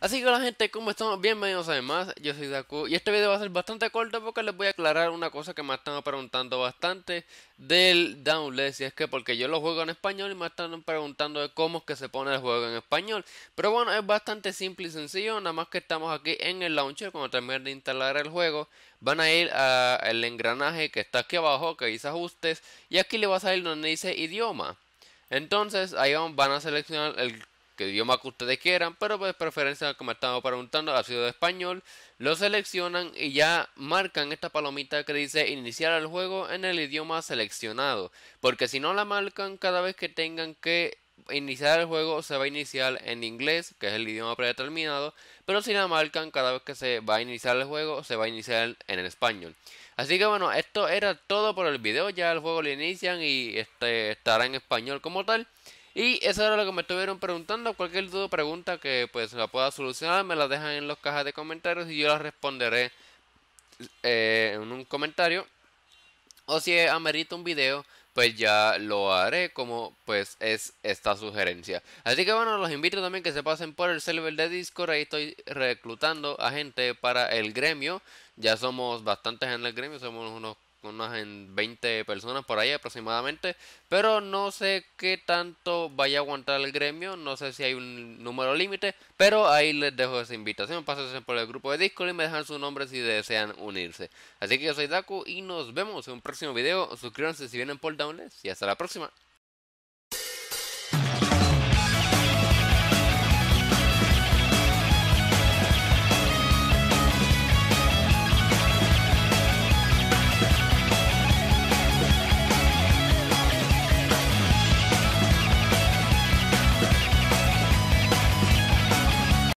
Así que la gente, ¿cómo estamos? Bienvenidos a yo soy Daku y este video va a ser bastante corto porque les voy a aclarar una cosa que me están preguntando bastante del download. y es que porque yo lo juego en español y me están preguntando de cómo es que se pone el juego en español pero bueno, es bastante simple y sencillo, nada más que estamos aquí en el launcher cuando terminen de instalar el juego van a ir al engranaje que está aquí abajo que dice ajustes y aquí le va a salir donde dice idioma entonces ahí van a seleccionar el que idioma que ustedes quieran, pero pues preferencia, como estamos preguntando, ha sido de español. Lo seleccionan y ya marcan esta palomita que dice iniciar el juego en el idioma seleccionado. Porque si no la marcan, cada vez que tengan que iniciar el juego, se va a iniciar en inglés, que es el idioma predeterminado. Pero si la marcan, cada vez que se va a iniciar el juego, se va a iniciar en español. Así que bueno, esto era todo por el video. Ya el juego lo inician y este estará en español como tal. Y eso era lo que me estuvieron preguntando. Cualquier duda o pregunta que pues la pueda solucionar, me la dejan en los cajas de comentarios y yo la responderé eh, en un comentario. O si amerito un video, pues ya lo haré como pues es esta sugerencia. Así que bueno, los invito también que se pasen por el server de Discord. Ahí estoy reclutando a gente para el gremio. Ya somos bastantes en el gremio, somos unos unas en 20 personas por ahí aproximadamente. Pero no sé qué tanto vaya a aguantar el gremio, no sé si hay un número límite. Pero ahí les dejo esa invitación. Pásense por el grupo de Discord y me dejan su nombre si desean unirse. Así que yo soy Daku y nos vemos en un próximo video. Suscríbanse si vienen por downloads y hasta la próxima.